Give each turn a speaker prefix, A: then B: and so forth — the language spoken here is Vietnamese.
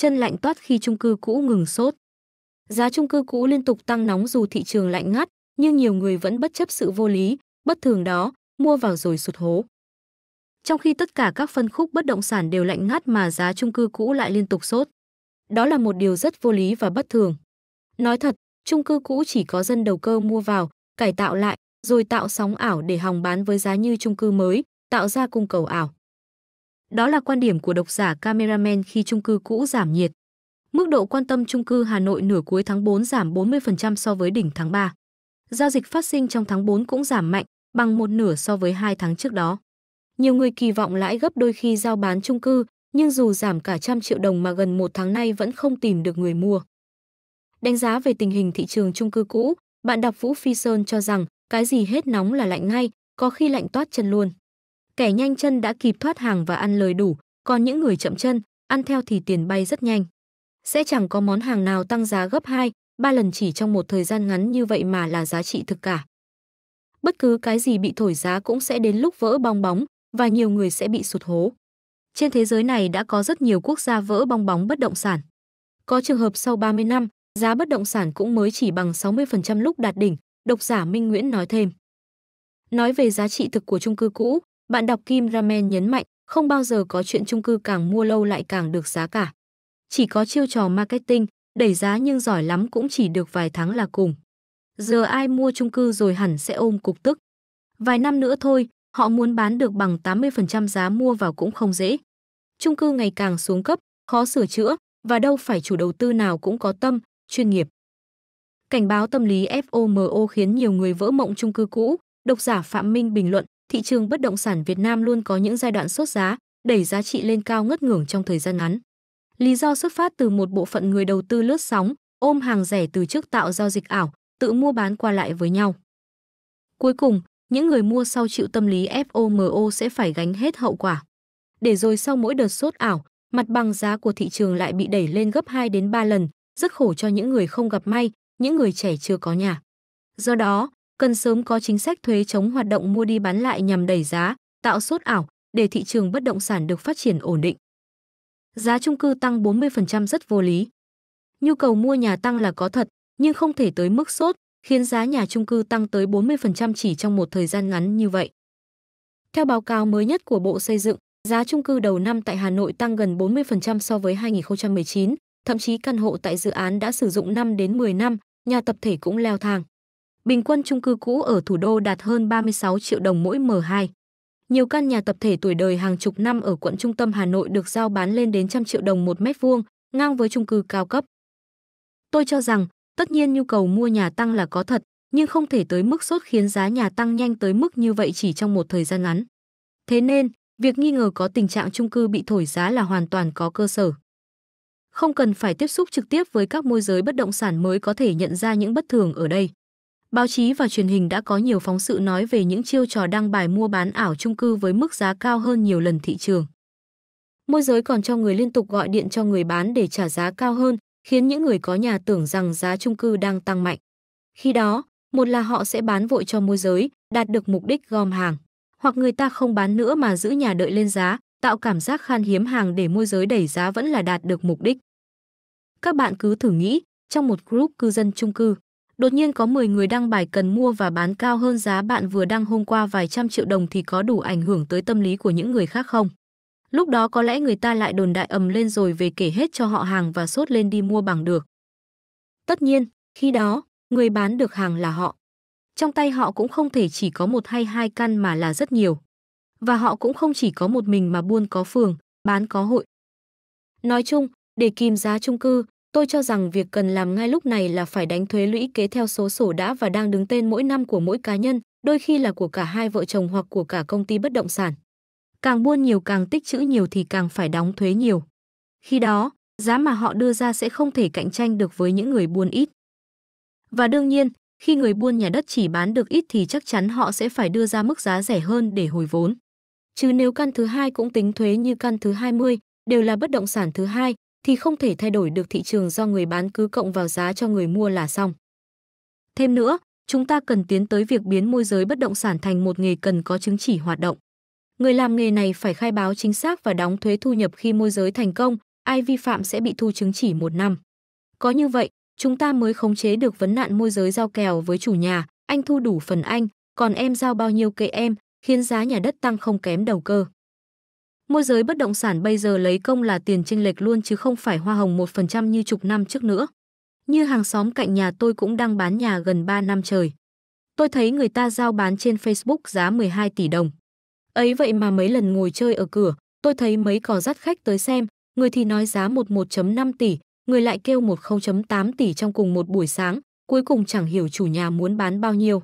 A: chân lạnh toát khi chung cư cũ ngừng sốt. Giá chung cư cũ liên tục tăng nóng dù thị trường lạnh ngắt, nhưng nhiều người vẫn bất chấp sự vô lý, bất thường đó, mua vào rồi sụt hố. Trong khi tất cả các phân khúc bất động sản đều lạnh ngắt mà giá chung cư cũ lại liên tục sốt. Đó là một điều rất vô lý và bất thường. Nói thật, chung cư cũ chỉ có dân đầu cơ mua vào, cải tạo lại, rồi tạo sóng ảo để hòng bán với giá như chung cư mới, tạo ra cung cầu ảo. Đó là quan điểm của độc giả Cameraman khi chung cư cũ giảm nhiệt. Mức độ quan tâm chung cư Hà Nội nửa cuối tháng 4 giảm 40% so với đỉnh tháng 3. Giao dịch phát sinh trong tháng 4 cũng giảm mạnh, bằng một nửa so với hai tháng trước đó. Nhiều người kỳ vọng lãi gấp đôi khi giao bán chung cư, nhưng dù giảm cả trăm triệu đồng mà gần một tháng nay vẫn không tìm được người mua. Đánh giá về tình hình thị trường chung cư cũ, bạn đọc Vũ Phi Sơn cho rằng cái gì hết nóng là lạnh ngay, có khi lạnh toát chân luôn. Kẻ nhanh chân đã kịp thoát hàng và ăn lời đủ, còn những người chậm chân, ăn theo thì tiền bay rất nhanh. Sẽ chẳng có món hàng nào tăng giá gấp 2, 3 lần chỉ trong một thời gian ngắn như vậy mà là giá trị thực cả. Bất cứ cái gì bị thổi giá cũng sẽ đến lúc vỡ bong bóng và nhiều người sẽ bị sụt hố. Trên thế giới này đã có rất nhiều quốc gia vỡ bong bóng bất động sản. Có trường hợp sau 30 năm, giá bất động sản cũng mới chỉ bằng 60% lúc đạt đỉnh, độc giả Minh Nguyễn nói thêm. Nói về giá trị thực của chung cư cũ, bạn đọc Kim Ramen nhấn mạnh, không bao giờ có chuyện chung cư càng mua lâu lại càng được giá cả. Chỉ có chiêu trò marketing, đẩy giá nhưng giỏi lắm cũng chỉ được vài tháng là cùng. Giờ ai mua chung cư rồi hẳn sẽ ôm cục tức. Vài năm nữa thôi, họ muốn bán được bằng 80% giá mua vào cũng không dễ. Chung cư ngày càng xuống cấp, khó sửa chữa và đâu phải chủ đầu tư nào cũng có tâm, chuyên nghiệp. Cảnh báo tâm lý FOMO khiến nhiều người vỡ mộng chung cư cũ, độc giả Phạm Minh bình luận, thị trường bất động sản Việt Nam luôn có những giai đoạn sốt giá, đẩy giá trị lên cao ngất ngưởng trong thời gian ngắn. Lý do xuất phát từ một bộ phận người đầu tư lướt sóng, ôm hàng rẻ từ trước tạo giao dịch ảo, tự mua bán qua lại với nhau. Cuối cùng, những người mua sau chịu tâm lý FOMO sẽ phải gánh hết hậu quả. Để rồi sau mỗi đợt sốt ảo, mặt bằng giá của thị trường lại bị đẩy lên gấp 2 đến 3 lần, rất khổ cho những người không gặp may, những người trẻ chưa có nhà. Do đó, cần sớm có chính sách thuế chống hoạt động mua đi bán lại nhằm đẩy giá, tạo sốt ảo để thị trường bất động sản được phát triển ổn định. Giá trung cư tăng 40% rất vô lý. Nhu cầu mua nhà tăng là có thật, nhưng không thể tới mức sốt, khiến giá nhà trung cư tăng tới 40% chỉ trong một thời gian ngắn như vậy. Theo báo cáo mới nhất của Bộ Xây dựng, giá trung cư đầu năm tại Hà Nội tăng gần 40% so với 2019, thậm chí căn hộ tại dự án đã sử dụng 5 đến 10 năm, nhà tập thể cũng leo thang. Bình quân chung cư cũ ở thủ đô đạt hơn 36 triệu đồng mỗi M2. Nhiều căn nhà tập thể tuổi đời hàng chục năm ở quận trung tâm Hà Nội được giao bán lên đến trăm triệu đồng một mét vuông, ngang với chung cư cao cấp. Tôi cho rằng, tất nhiên nhu cầu mua nhà tăng là có thật, nhưng không thể tới mức sốt khiến giá nhà tăng nhanh tới mức như vậy chỉ trong một thời gian ngắn. Thế nên, việc nghi ngờ có tình trạng chung cư bị thổi giá là hoàn toàn có cơ sở. Không cần phải tiếp xúc trực tiếp với các môi giới bất động sản mới có thể nhận ra những bất thường ở đây báo chí và truyền hình đã có nhiều phóng sự nói về những chiêu trò đăng bài mua bán ảo chung cư với mức giá cao hơn nhiều lần thị trường. Môi giới còn cho người liên tục gọi điện cho người bán để trả giá cao hơn, khiến những người có nhà tưởng rằng giá chung cư đang tăng mạnh. Khi đó, một là họ sẽ bán vội cho môi giới, đạt được mục đích gom hàng, hoặc người ta không bán nữa mà giữ nhà đợi lên giá, tạo cảm giác khan hiếm hàng để môi giới đẩy giá vẫn là đạt được mục đích. Các bạn cứ thử nghĩ, trong một group cư dân chung cư, Đột nhiên có 10 người đăng bài cần mua và bán cao hơn giá bạn vừa đăng hôm qua vài trăm triệu đồng thì có đủ ảnh hưởng tới tâm lý của những người khác không? Lúc đó có lẽ người ta lại đồn đại ầm lên rồi về kể hết cho họ hàng và sốt lên đi mua bằng được. Tất nhiên, khi đó, người bán được hàng là họ. Trong tay họ cũng không thể chỉ có một hay hai căn mà là rất nhiều. Và họ cũng không chỉ có một mình mà buôn có phường, bán có hội. Nói chung, để kìm giá chung cư, Tôi cho rằng việc cần làm ngay lúc này là phải đánh thuế lũy kế theo số sổ đã và đang đứng tên mỗi năm của mỗi cá nhân, đôi khi là của cả hai vợ chồng hoặc của cả công ty bất động sản. Càng buôn nhiều càng tích trữ nhiều thì càng phải đóng thuế nhiều. Khi đó, giá mà họ đưa ra sẽ không thể cạnh tranh được với những người buôn ít. Và đương nhiên, khi người buôn nhà đất chỉ bán được ít thì chắc chắn họ sẽ phải đưa ra mức giá rẻ hơn để hồi vốn. Chứ nếu căn thứ hai cũng tính thuế như căn thứ 20, đều là bất động sản thứ hai, thì không thể thay đổi được thị trường do người bán cứ cộng vào giá cho người mua là xong. Thêm nữa, chúng ta cần tiến tới việc biến môi giới bất động sản thành một nghề cần có chứng chỉ hoạt động. Người làm nghề này phải khai báo chính xác và đóng thuế thu nhập khi môi giới thành công, ai vi phạm sẽ bị thu chứng chỉ một năm. Có như vậy, chúng ta mới khống chế được vấn nạn môi giới giao kèo với chủ nhà, anh thu đủ phần anh, còn em giao bao nhiêu kệ em, khiến giá nhà đất tăng không kém đầu cơ. Môi giới bất động sản bây giờ lấy công là tiền chênh lệch luôn chứ không phải hoa hồng 1% như chục năm trước nữa. Như hàng xóm cạnh nhà tôi cũng đang bán nhà gần 3 năm trời. Tôi thấy người ta giao bán trên Facebook giá 12 tỷ đồng. Ấy vậy mà mấy lần ngồi chơi ở cửa, tôi thấy mấy cò dắt khách tới xem, người thì nói giá 11.5 tỷ, người lại kêu 10.8 tỷ trong cùng một buổi sáng, cuối cùng chẳng hiểu chủ nhà muốn bán bao nhiêu.